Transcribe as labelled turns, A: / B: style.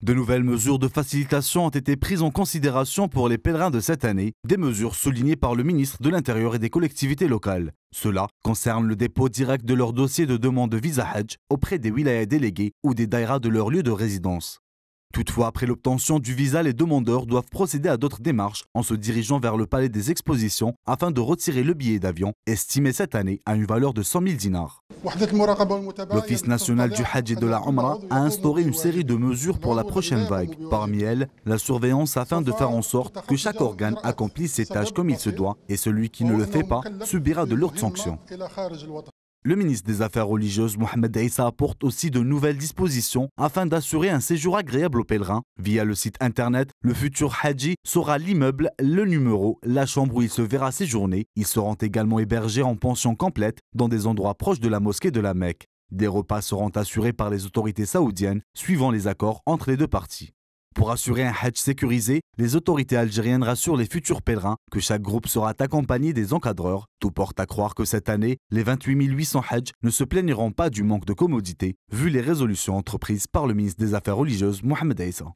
A: De nouvelles mesures de facilitation ont été prises en considération pour les pèlerins de cette année, des mesures soulignées par le ministre de l'Intérieur et des collectivités locales. Cela concerne le dépôt direct de leur dossier de demande de visa Hajj auprès des wilayas délégués ou des daïras de leur lieu de résidence. Toutefois, après l'obtention du visa, les demandeurs doivent procéder à d'autres démarches en se dirigeant vers le palais des expositions afin de retirer le billet d'avion, estimé cette année à une valeur de 100 000 dinars. L'Office national du Hajj de la Omra a instauré une série de mesures pour la prochaine vague. Parmi elles, la surveillance afin de faire en sorte que chaque organe accomplisse ses tâches comme il se doit et celui qui ne le fait pas subira de lourdes sanctions. Le ministre des Affaires religieuses Mohamed Issa apporte aussi de nouvelles dispositions afin d'assurer un séjour agréable aux pèlerins. Via le site internet, le futur Hadji saura l'immeuble, le numéro, la chambre où il se verra séjourner. Ils seront également hébergés en pension complète dans des endroits proches de la mosquée de la Mecque. Des repas seront assurés par les autorités saoudiennes suivant les accords entre les deux parties. Pour assurer un Hajj sécurisé, les autorités algériennes rassurent les futurs pèlerins que chaque groupe sera accompagné des encadreurs. Tout porte à croire que cette année, les 28 800 Hajj ne se plaigneront pas du manque de commodité, vu les résolutions entreprises par le ministre des Affaires religieuses Mohamed Aïssa.